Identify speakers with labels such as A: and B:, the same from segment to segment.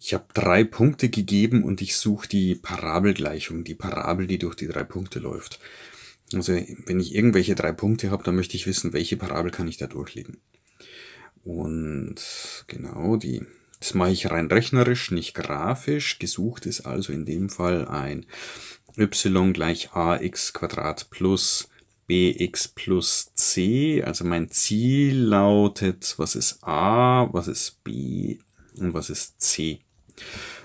A: Ich habe drei Punkte gegeben und ich suche die Parabelgleichung, die Parabel, die durch die drei Punkte läuft. Also wenn ich irgendwelche drei Punkte habe, dann möchte ich wissen, welche Parabel kann ich da durchlegen. Und genau, die, das mache ich rein rechnerisch, nicht grafisch. Gesucht ist also in dem Fall ein y gleich ax Quadrat plus bx plus c. Also mein Ziel lautet, was ist a, was ist b und was ist c.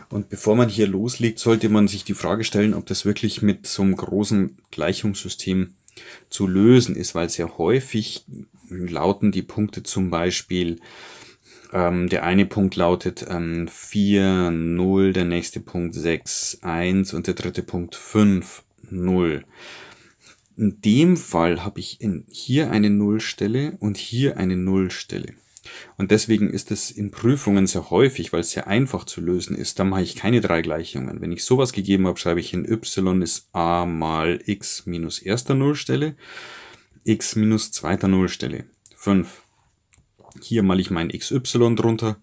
A: Und bevor man hier loslegt, sollte man sich die Frage stellen, ob das wirklich mit so einem großen Gleichungssystem zu lösen ist, weil sehr häufig lauten die Punkte zum Beispiel, ähm, der eine Punkt lautet ähm, 4, 0, der nächste Punkt 6, 1 und der dritte Punkt 5, 0. In dem Fall habe ich in, hier eine Nullstelle und hier eine Nullstelle. Und deswegen ist es in Prüfungen sehr häufig, weil es sehr einfach zu lösen ist. Da mache ich keine drei Gleichungen. Wenn ich sowas gegeben habe, schreibe ich hin, y ist a mal x minus erster Nullstelle, x minus zweiter Nullstelle. 5. Hier male ich mein xy drunter.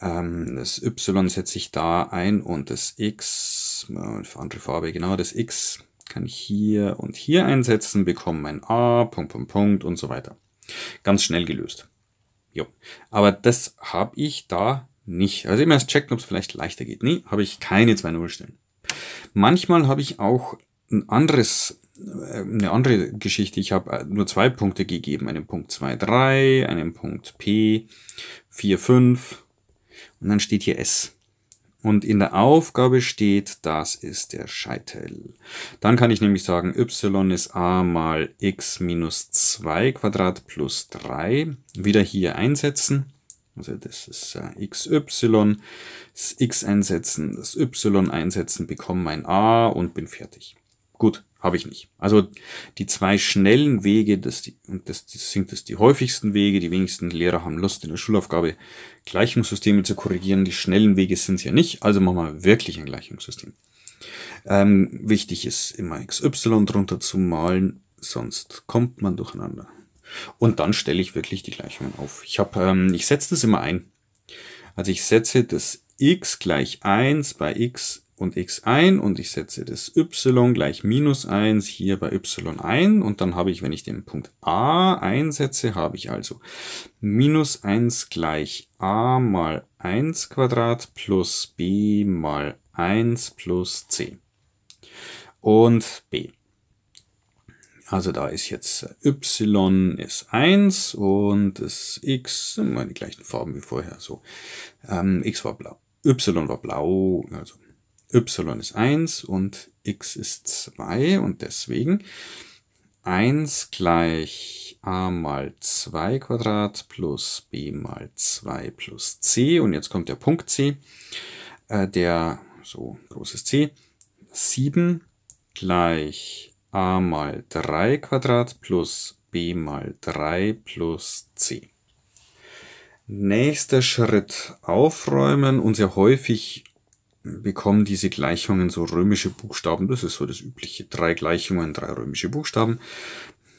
A: Ähm, das y setze ich da ein und das x, für andere Farbe, genau, das x kann ich hier und hier einsetzen, bekomme mein a, Punkt, Punkt, Punkt und so weiter. Ganz schnell gelöst. Jo. Aber das habe ich da nicht. Also immer erst checken, ob es vielleicht leichter geht. Nee, habe ich keine zwei Nullstellen. Manchmal habe ich auch ein anderes, äh, eine andere Geschichte. Ich habe äh, nur zwei Punkte gegeben. Einen Punkt 2, 3, einen Punkt P, 4, 5 und dann steht hier S und in der Aufgabe steht, das ist der Scheitel. Dann kann ich nämlich sagen, y ist a mal x minus 2 Quadrat plus 3. Wieder hier einsetzen. Also das ist äh, xy, das x einsetzen, das y einsetzen, bekomme mein a und bin fertig. Gut, habe ich nicht. Also die zwei schnellen Wege, das, die, das, das sind das die häufigsten Wege. Die wenigsten Lehrer haben Lust, in der Schulaufgabe Gleichungssysteme zu korrigieren. Die schnellen Wege sind es ja nicht, also machen wir wirklich ein Gleichungssystem. Ähm, wichtig ist immer XY drunter zu malen, sonst kommt man durcheinander. Und dann stelle ich wirklich die Gleichungen auf. Ich, hab, ähm, ich setze das immer ein. Also ich setze das x gleich 1 bei x und x ein und ich setze das y gleich minus eins hier bei y ein und dann habe ich, wenn ich den Punkt a einsetze, habe ich also minus eins gleich a mal eins Quadrat plus b mal eins plus c und b. Also da ist jetzt y ist eins und das x, immer die gleichen Farben wie vorher, so ähm, x war blau, y war blau, also y ist 1 und x ist 2 und deswegen 1 gleich a mal 2 Quadrat plus b mal 2 plus c und jetzt kommt der Punkt c, äh, der so großes c, 7 gleich a mal 3 Quadrat plus b mal 3 plus c. Nächster Schritt aufräumen und sehr häufig bekommen diese Gleichungen so römische Buchstaben. Das ist so das übliche. Drei Gleichungen, drei römische Buchstaben.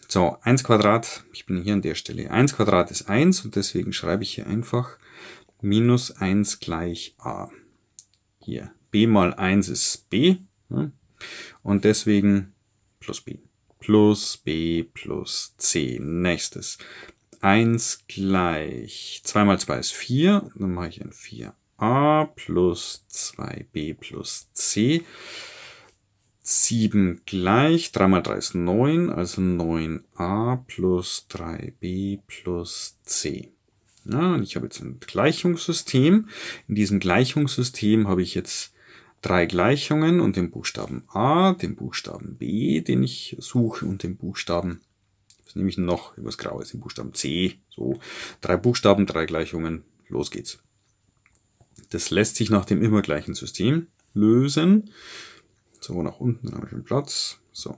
A: So, 1 Quadrat, ich bin hier an der Stelle. 1 Quadrat ist 1 und deswegen schreibe ich hier einfach minus 1 gleich a. Hier, b mal 1 ist b ne? und deswegen plus b. Plus b plus c. Nächstes. 1 gleich 2 mal 2 ist 4. Dann mache ich ein 4 a plus 2b plus c. 7 gleich, 3 mal 3 ist 9, also 9a plus 3b plus c. Ja, und ich habe jetzt ein Gleichungssystem. In diesem Gleichungssystem habe ich jetzt drei Gleichungen und den Buchstaben a, den Buchstaben b, den ich suche, und den Buchstaben, was nehme ich noch, was Graues, den Buchstaben c. So, drei Buchstaben, drei Gleichungen, los geht's. Das lässt sich nach dem immer gleichen System lösen. So, nach unten, dann habe ich einen Platz. So.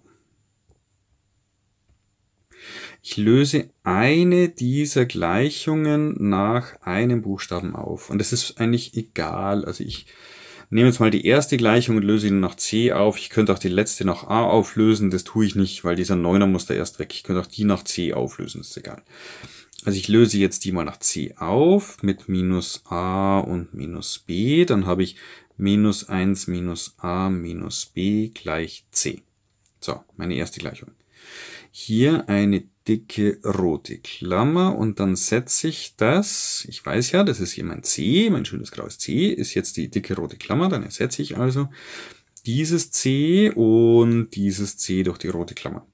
A: Ich löse eine dieser Gleichungen nach einem Buchstaben auf. Und das ist eigentlich egal. Also ich nehme jetzt mal die erste Gleichung und löse ihn nach c auf. Ich könnte auch die letzte nach a auflösen. Das tue ich nicht, weil dieser Neuner muss da erst weg. Ich könnte auch die nach c auflösen, ist egal. Also ich löse jetzt die mal nach c auf mit minus a und minus b. Dann habe ich minus 1 minus a minus b gleich c. So, meine erste Gleichung. Hier eine dicke rote Klammer und dann setze ich das, ich weiß ja, das ist hier mein C, mein schönes graues C, ist jetzt die dicke rote Klammer, dann ersetze ich also dieses C und dieses C durch die rote Klammer.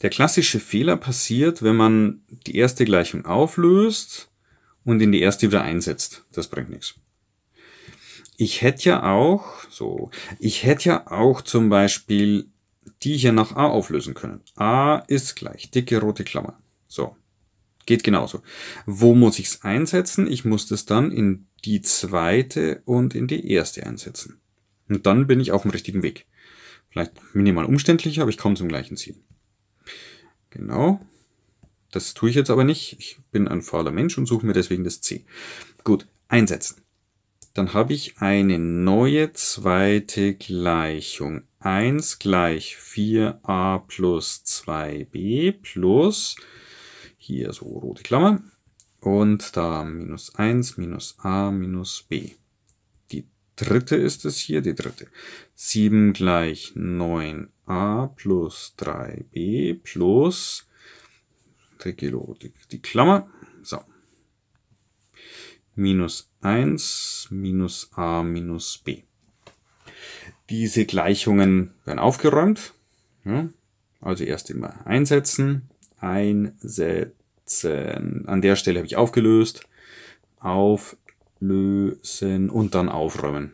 A: Der klassische Fehler passiert, wenn man die erste Gleichung auflöst und in die erste wieder einsetzt. Das bringt nichts. Ich hätte ja auch, so, ich hätte ja auch zum Beispiel die hier nach a auflösen können. a ist gleich dicke rote Klammer. So, geht genauso. Wo muss ich es einsetzen? Ich muss das dann in die zweite und in die erste einsetzen. Und dann bin ich auf dem richtigen Weg. Vielleicht minimal umständlicher, aber ich komme zum gleichen Ziel. Genau. Das tue ich jetzt aber nicht. Ich bin ein fauler Mensch und suche mir deswegen das C. Gut, einsetzen dann habe ich eine neue zweite Gleichung. 1 gleich 4a plus 2b plus, hier so rote Klammer, und da minus 1 minus a minus b. Die dritte ist es hier, die dritte. 7 gleich 9a plus 3b plus, die, die Klammer, so, minus eins minus a minus b. Diese Gleichungen werden aufgeräumt. Ja, also erst immer einsetzen, einsetzen. An der Stelle habe ich aufgelöst. Auflösen und dann aufräumen.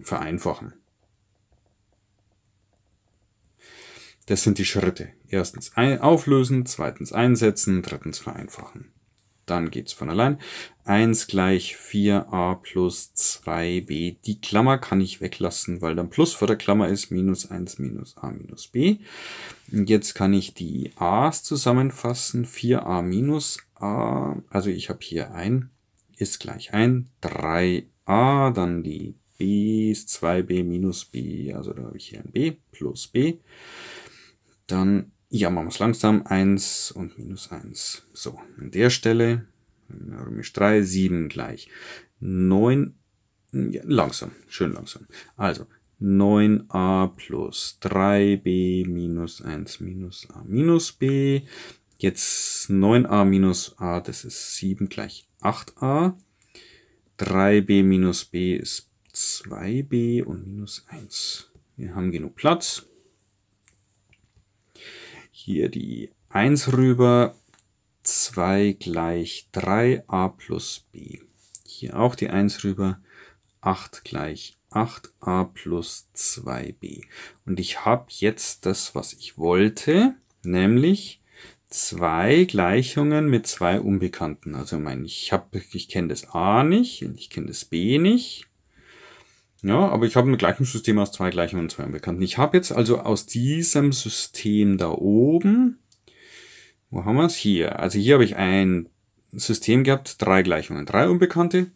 A: Vereinfachen. Das sind die Schritte. Erstens auflösen, zweitens einsetzen, drittens vereinfachen dann geht's von allein. 1 gleich 4a plus 2b. Die Klammer kann ich weglassen, weil dann Plus vor der Klammer ist minus 1 minus a minus b. Und jetzt kann ich die a's zusammenfassen. 4a minus a, also ich habe hier ein, ist gleich ein, 3a, dann die b ist 2b minus b, also da habe ich hier ein b plus b. Dann ja, machen wir es langsam. 1 und minus 1. So, an der Stelle, römisch 3, 7 gleich. 9, ja, langsam, schön langsam. Also, 9a plus 3b minus 1 minus a minus b. Jetzt 9a minus a, das ist 7 gleich 8a. 3b minus b ist 2b und minus 1. Wir haben genug Platz hier die 1 rüber. 2 gleich 3a plus b. Hier auch die 1 rüber. 8 gleich 8a plus 2b. Und ich habe jetzt das, was ich wollte, nämlich zwei Gleichungen mit zwei Unbekannten. Also mein, ich, hab, ich kenne das a nicht und ich kenne das b nicht. Ja, aber ich habe ein gleichen System aus zwei gleichen und zwei unbekannten. Ich habe jetzt also aus diesem System da oben, wo haben wir es? Hier. Also hier habe ich ein System gehabt, drei Gleichungen, drei Unbekannte.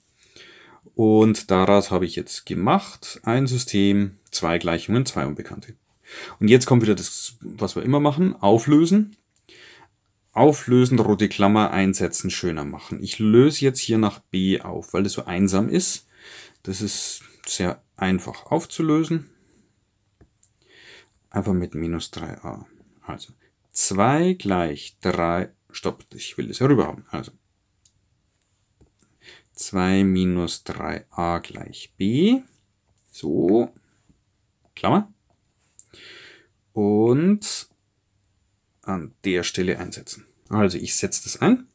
A: Und daraus habe ich jetzt gemacht ein System, zwei Gleichungen, zwei Unbekannte. Und jetzt kommt wieder das, was wir immer machen, auflösen. Auflösen, rote Klammer einsetzen, schöner machen. Ich löse jetzt hier nach B auf, weil das so einsam ist. Das ist sehr einfach aufzulösen. Einfach mit minus 3a. Also 2 gleich 3, stopp, ich will das herüber haben. Also 2 minus 3a gleich b. So, Klammer. Und an der Stelle einsetzen. Also ich setze das ein.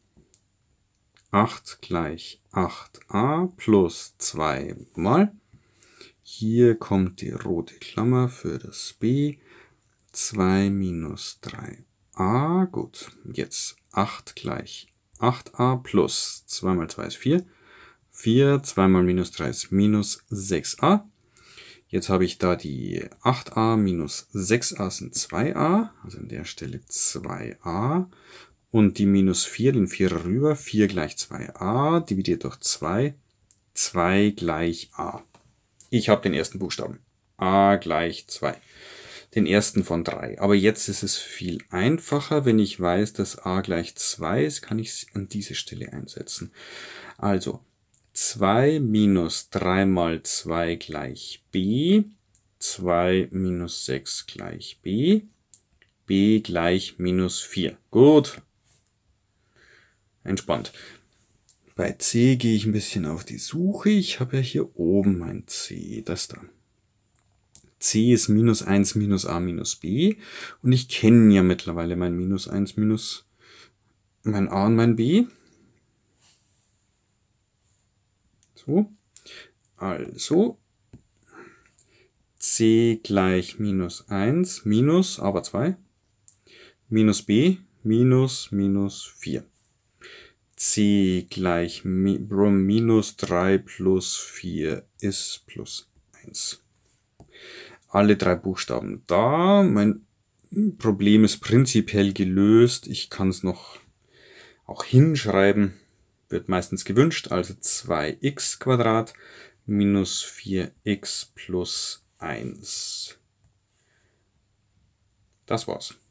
A: 8 gleich 8a plus 2 mal hier kommt die rote Klammer für das b. 2 minus 3a. Gut, jetzt 8 gleich 8a plus 2 mal 2 ist 4. 4, 2 mal minus 3 ist minus 6a. Jetzt habe ich da die 8a minus 6a sind 2a, also an der Stelle 2a. Und die minus 4, den 4 rüber, 4 gleich 2a, dividiert durch 2, 2 gleich a. Ich habe den ersten Buchstaben. A gleich 2. Den ersten von 3. Aber jetzt ist es viel einfacher, wenn ich weiß, dass A gleich 2 ist, kann ich es an diese Stelle einsetzen. Also 2 minus 3 mal 2 gleich b. 2 minus 6 gleich b. b gleich minus 4. Gut. Entspannt. Bei C gehe ich ein bisschen auf die Suche. Ich habe ja hier oben mein C, das da. C ist minus eins minus a minus b und ich kenne ja mittlerweile mein minus eins minus mein a und mein b. So, also C gleich minus eins minus, aber zwei minus b minus minus vier c gleich Brom minus 3 plus 4 ist plus 1. Alle drei Buchstaben da. Mein Problem ist prinzipiell gelöst. Ich kann es noch auch hinschreiben. Wird meistens gewünscht. Also 2x Quadrat minus 4x plus 1. Das war's.